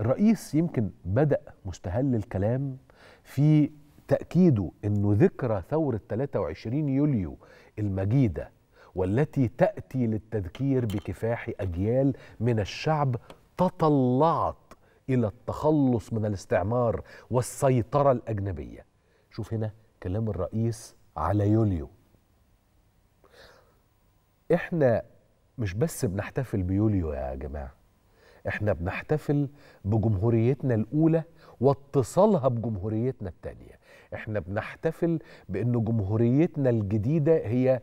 الرئيس يمكن بدأ مستهل الكلام في تأكيده أنه ذكرى ثورة 23 يوليو المجيدة والتي تأتي للتذكير بكفاح أجيال من الشعب تطلعت إلى التخلص من الاستعمار والسيطرة الأجنبية شوف هنا كلام الرئيس على يوليو احنا مش بس بنحتفل بيوليو يا جماعه احنا بنحتفل بجمهوريتنا الاولى واتصالها بجمهوريتنا الثانيه احنا بنحتفل بان جمهوريتنا الجديده هي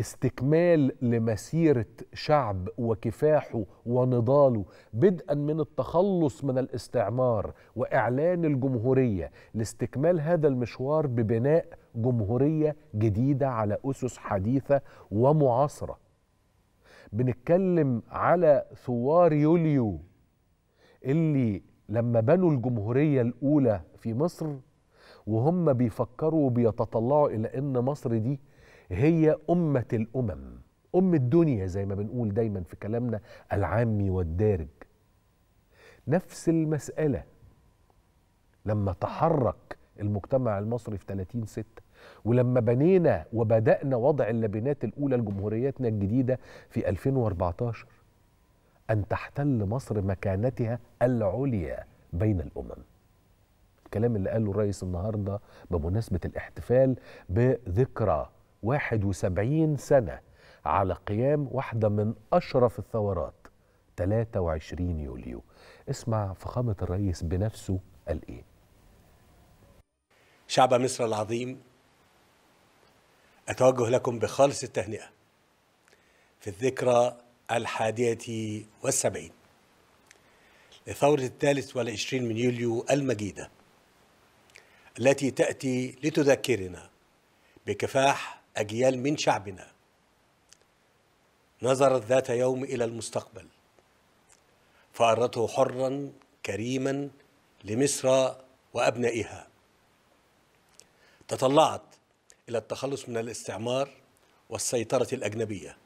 استكمال لمسيره شعب وكفاحه ونضاله بدءا من التخلص من الاستعمار واعلان الجمهوريه لاستكمال هذا المشوار ببناء جمهوريه جديده على اسس حديثه ومعاصره بنتكلم على ثوار يوليو اللي لما بنوا الجمهورية الأولى في مصر وهم بيفكروا وبيتطلعوا إلى أن مصر دي هي أمة الأمم أم الدنيا زي ما بنقول دايما في كلامنا العامي والدارج نفس المسألة لما تحرك المجتمع المصري في 30 ستة ولما بنينا وبدأنا وضع اللبنات الأولى لجمهوريتنا الجديدة في 2014 أن تحتل مصر مكانتها العليا بين الأمم الكلام اللي قاله الرئيس النهاردة بمناسبة الاحتفال بذكرى 71 سنة على قيام واحدة من أشرف الثورات 23 يوليو اسمع فخامة الرئيس بنفسه قال إيه شعب مصر العظيم أتوجه لكم بخالص التهنئة في الذكرى الحادية والسبعين لثورة الثالث والعشرين من يوليو المجيدة التي تأتي لتذكرنا بكفاح أجيال من شعبنا نظرت ذات يوم إلى المستقبل فأرته حرا كريما لمصر وأبنائها تطلعت إلى التخلص من الاستعمار والسيطرة الأجنبية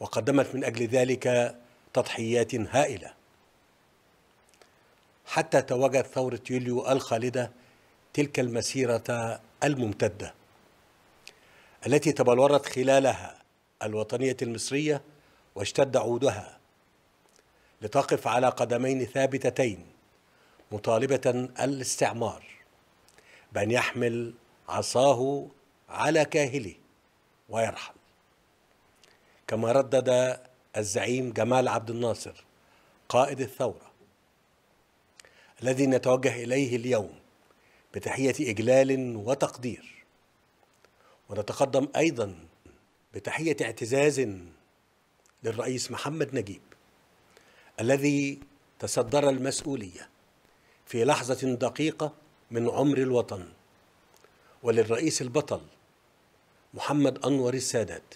وقدمت من أجل ذلك تضحيات هائلة حتى تواجد ثورة يوليو الخالدة تلك المسيرة الممتدة التي تبلورت خلالها الوطنية المصرية واشتد عودها لتقف على قدمين ثابتتين مطالبة الاستعمار بأن يحمل عصاه على كاهله ويرحل كما ردد الزعيم جمال عبد الناصر قائد الثورة الذي نتوجه إليه اليوم بتحية إجلال وتقدير ونتقدم أيضا بتحية اعتزاز للرئيس محمد نجيب الذي تصدر المسؤولية في لحظة دقيقة من عمر الوطن وللرئيس البطل محمد أنور السادات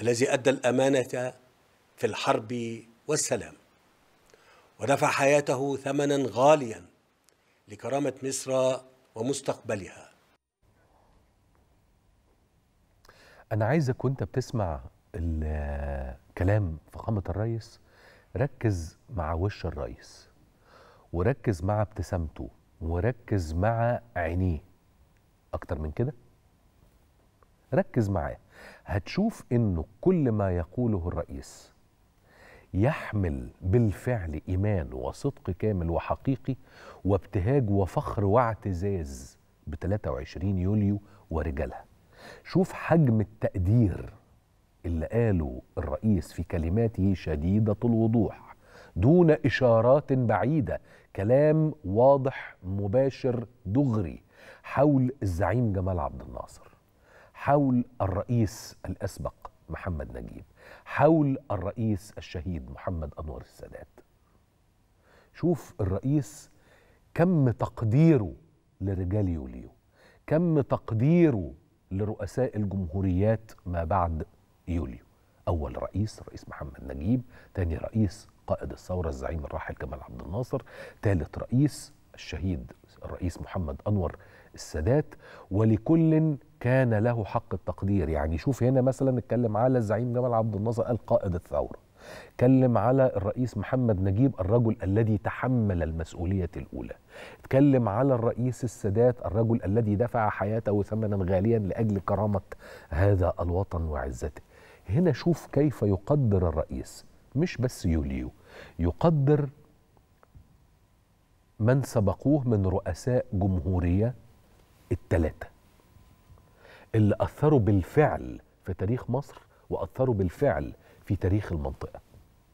الذي أدى الأمانة في الحرب والسلام ودفع حياته ثمنا غاليا لكرامة مصر ومستقبلها أنا عايزك وأنت بتسمع الكلام فخامة الرئيس ركز مع وش الرئيس وركز مع ابتسامته وركز مع عينيه اكتر من كده ركز معاه هتشوف انه كل ما يقوله الرئيس يحمل بالفعل ايمان وصدق كامل وحقيقي وابتهاج وفخر واعتزاز ب 23 يوليو ورجالها شوف حجم التقدير اللي قاله الرئيس في كلماته شديده الوضوح دون اشارات بعيده كلام واضح مباشر دغري حول الزعيم جمال عبد الناصر حول الرئيس الاسبق محمد نجيب حول الرئيس الشهيد محمد انور السادات شوف الرئيس كم تقديره لرجال يوليو كم تقديره لرؤساء الجمهوريات ما بعد يوليو أول رئيس الرئيس محمد نجيب تاني رئيس قائد الثورة الزعيم الراحل جمال عبد الناصر ثالث رئيس الشهيد الرئيس محمد أنور السادات ولكل كان له حق التقدير يعني شوف هنا مثلا اتكلم على الزعيم جمال عبد الناصر القائد الثورة اتكلم على الرئيس محمد نجيب الرجل الذي تحمل المسؤولية الأولى اتكلم على الرئيس السادات الرجل الذي دفع حياته ثمنا غاليا لأجل كرامة هذا الوطن وعزته هنا شوف كيف يقدر الرئيس مش بس يوليو يقدر من سبقوه من رؤساء جمهورية التلاتة اللي أثروا بالفعل في تاريخ مصر وأثروا بالفعل في تاريخ المنطقة